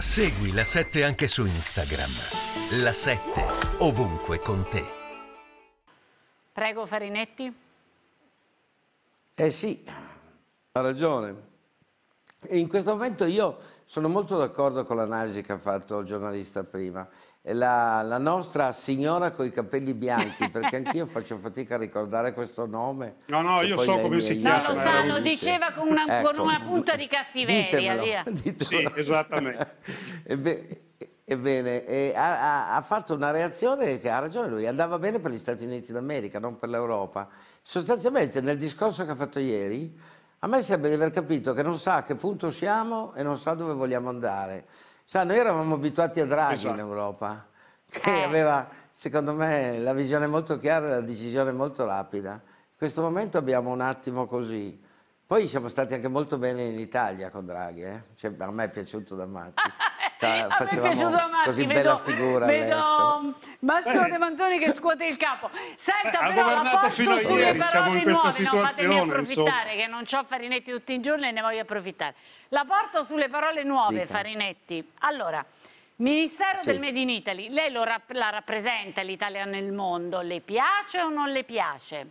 Segui la 7 anche su Instagram. La 7 ovunque con te. Prego Farinetti. Eh sì, ha ragione. E in questo momento io sono molto d'accordo con l'analisi che ha fatto il giornalista prima. La, la nostra signora con i capelli bianchi, perché anch'io faccio fatica a ricordare questo nome. No, no, io so come si chiama. No, lo sa, lo diceva con una, ecco, con una, punta di cattiveria. Ditemelo, Ditemelo. Sì, esattamente. Ebbe, ebbene, ha, ha fatto una reazione che ha ragione lui, andava bene per gli Stati Uniti d'America, non per l'Europa. Sostanzialmente nel discorso che ha fatto ieri a me sembra di aver capito che non sa a che punto siamo e non sa dove vogliamo andare. Sa, noi eravamo abituati a Draghi esatto. in Europa, che eh. aveva, secondo me, la visione molto chiara e la decisione molto rapida. In questo momento abbiamo un attimo così. Poi siamo stati anche molto bene in Italia con Draghi, eh? cioè, a me è piaciuto da matti. a me è piaciuto Matti, vedo, vedo Massimo De Manzoni che scuote il capo senta Beh, però la porto sulle ieri, parole nuove no, fatemi approfittare insomma. che non ho Farinetti tutti i giorni e ne voglio approfittare la porto sulle parole nuove Dica. Farinetti allora Ministero sì. del Made in Italy, lei rap la rappresenta l'Italia nel mondo, le piace o non le piace?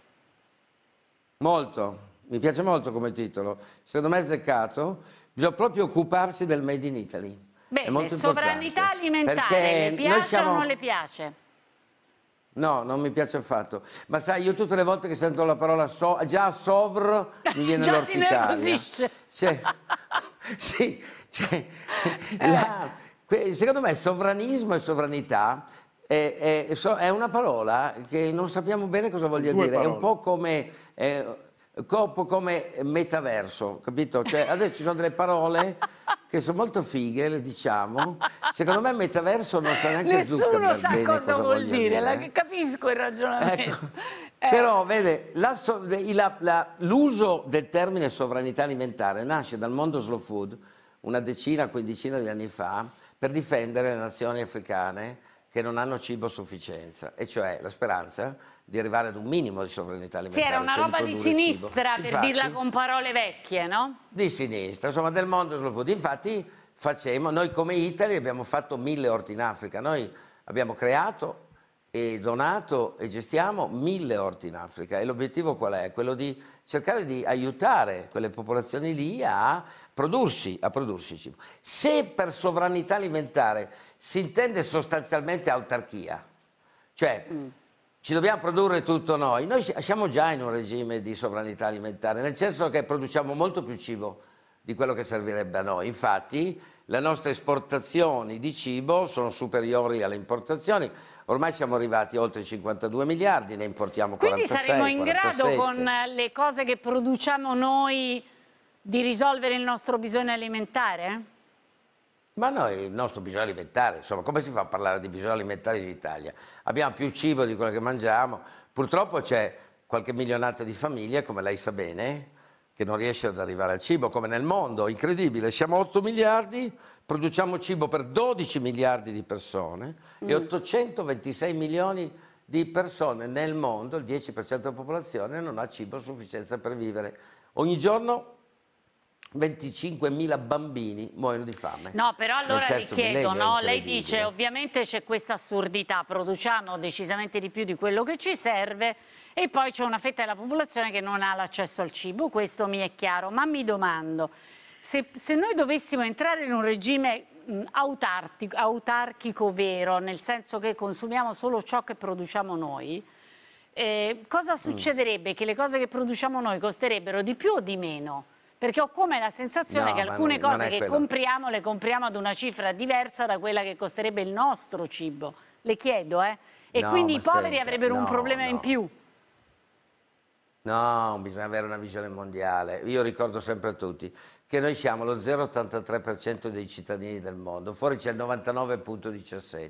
Molto, mi piace molto come titolo, secondo me è zeccato, bisogna proprio occuparsi del Made in Italy Bene, sovranità alimentare, le piace siamo... o non le piace? No, non mi piace affatto. Ma sai, io tutte le volte che sento la parola so, già sovr mi viene già l'orticaria. si nervosisce. Cioè, sì, cioè, la, secondo me sovranismo e sovranità è, è, è, una parola che non sappiamo bene cosa voglia Due dire. Parole. È un po' come... Eh, come metaverso, capito? Cioè, adesso ci sono delle parole che sono molto fighe, le diciamo. Secondo me metaverso non sa neanche Nessuno sa bene, cosa, cosa vuol dire, la, eh? capisco il ragionamento. Ecco. Eh. Però, vede, l'uso del termine sovranità alimentare nasce dal mondo slow food una decina, quindicina di anni fa per difendere le nazioni africane che non hanno cibo a sufficienza, e cioè la speranza di arrivare ad un minimo di sovranità alimentare. Sì, era una cioè roba di, di sinistra, infatti, per dirla con parole vecchie, no? Di sinistra, insomma, del mondo dello food. Infatti facciamo, noi come Italy abbiamo fatto mille orti in Africa, noi abbiamo creato e donato e gestiamo mille orti in Africa e l'obiettivo qual è? Quello di cercare di aiutare quelle popolazioni lì a prodursi, a prodursi cibo. Se per sovranità alimentare si intende sostanzialmente autarchia, cioè mm. ci dobbiamo produrre tutto noi, noi siamo già in un regime di sovranità alimentare, nel senso che produciamo molto più cibo di quello che servirebbe a noi. Infatti le nostre esportazioni di cibo sono superiori alle importazioni, ormai siamo arrivati a oltre 52 miliardi, ne importiamo Quindi 46, Quindi saremo in 47. grado con le cose che produciamo noi di risolvere il nostro bisogno alimentare? Ma noi il nostro bisogno alimentare, insomma, come si fa a parlare di bisogno alimentare in Italia? Abbiamo più cibo di quello che mangiamo, purtroppo c'è qualche milionata di famiglie, come lei sa bene, che non riesce ad arrivare al cibo, come nel mondo, incredibile, siamo 8 miliardi, produciamo cibo per 12 miliardi di persone mm. e 826 milioni di persone nel mondo, il 10% della popolazione, non ha cibo a sufficienza per vivere. Ogni giorno 25.000 bambini muoiono di fame. No, però allora vi chiedo, no? lei dice ovviamente c'è questa assurdità, produciamo decisamente di più di quello che ci serve e poi c'è una fetta della popolazione che non ha l'accesso al cibo, questo mi è chiaro, ma mi domando, se, se noi dovessimo entrare in un regime mh, autarchico vero, nel senso che consumiamo solo ciò che produciamo noi, eh, cosa mm. succederebbe? Mm. Che le cose che produciamo noi costerebbero di più o di meno? Perché ho come la sensazione no, che alcune non, cose non che quello. compriamo le compriamo ad una cifra diversa da quella che costerebbe il nostro cibo. Le chiedo, eh? E no, quindi i poveri senta, avrebbero un problema in più. No, bisogna avere una visione mondiale. Io ricordo sempre a tutti che noi siamo lo 0,83% dei cittadini del mondo, fuori c'è il 99,17%.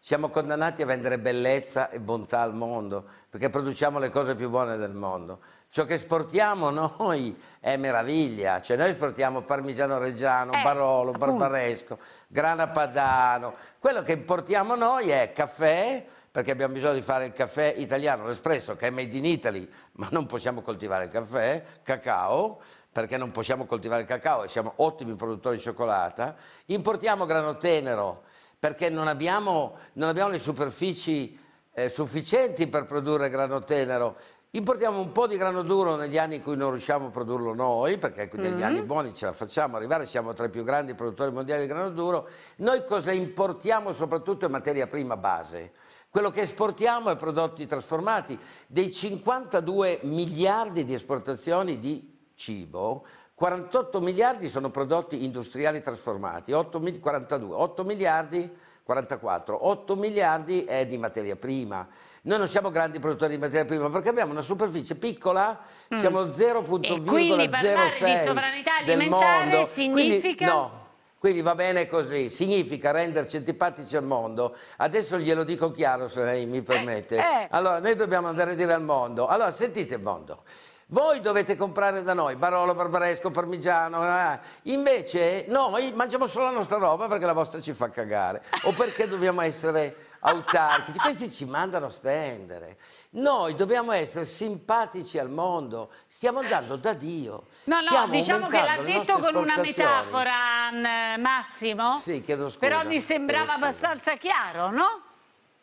Siamo condannati a vendere bellezza e bontà al mondo, perché produciamo le cose più buone del mondo. Ciò che esportiamo noi è meraviglia, cioè noi esportiamo parmigiano reggiano, eh, barolo, appunto. barbaresco, grana padano, quello che importiamo noi è caffè, perché abbiamo bisogno di fare il caffè italiano, l'espresso, che è made in Italy, ma non possiamo coltivare il caffè, cacao, perché non possiamo coltivare il cacao e siamo ottimi produttori di cioccolata. Importiamo grano tenero, perché non abbiamo, non abbiamo le superfici eh, sufficienti per produrre grano tenero. Importiamo un po' di grano duro negli anni in cui non riusciamo a produrlo noi, perché negli mm -hmm. anni buoni ce la facciamo arrivare, siamo tra i più grandi produttori mondiali di grano duro. Noi cosa importiamo soprattutto in materia prima base quello che esportiamo è prodotti trasformati. Dei 52 miliardi di esportazioni di cibo, 48 miliardi sono prodotti industriali trasformati, 8, 42, 8 miliardi 44, 8 miliardi è di materia prima. Noi non siamo grandi produttori di materia prima perché abbiamo una superficie piccola, mm. siamo 0,06 Quindi parlare di sovranità alimentare significa... Quindi, no, quindi va bene così, significa renderci antipatici al mondo. Adesso glielo dico chiaro se lei mi permette. Eh. Allora, noi dobbiamo andare a dire al mondo. Allora, sentite il mondo. Voi dovete comprare da noi Barolo, Barbaresco, Parmigiano. Eh. Invece noi mangiamo solo la nostra roba perché la vostra ci fa cagare. O perché dobbiamo essere autarchici, questi ci mandano a stendere. Noi dobbiamo essere simpatici al mondo, stiamo andando da Dio. No, no, Stiamo diciamo che l'ha detto con una metafora, mm, Massimo. Sì, chiedo scusa. Però mi sembrava abbastanza chiaro, no?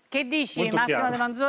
Che dici, Molto Massimo chiaro. De Manzoni?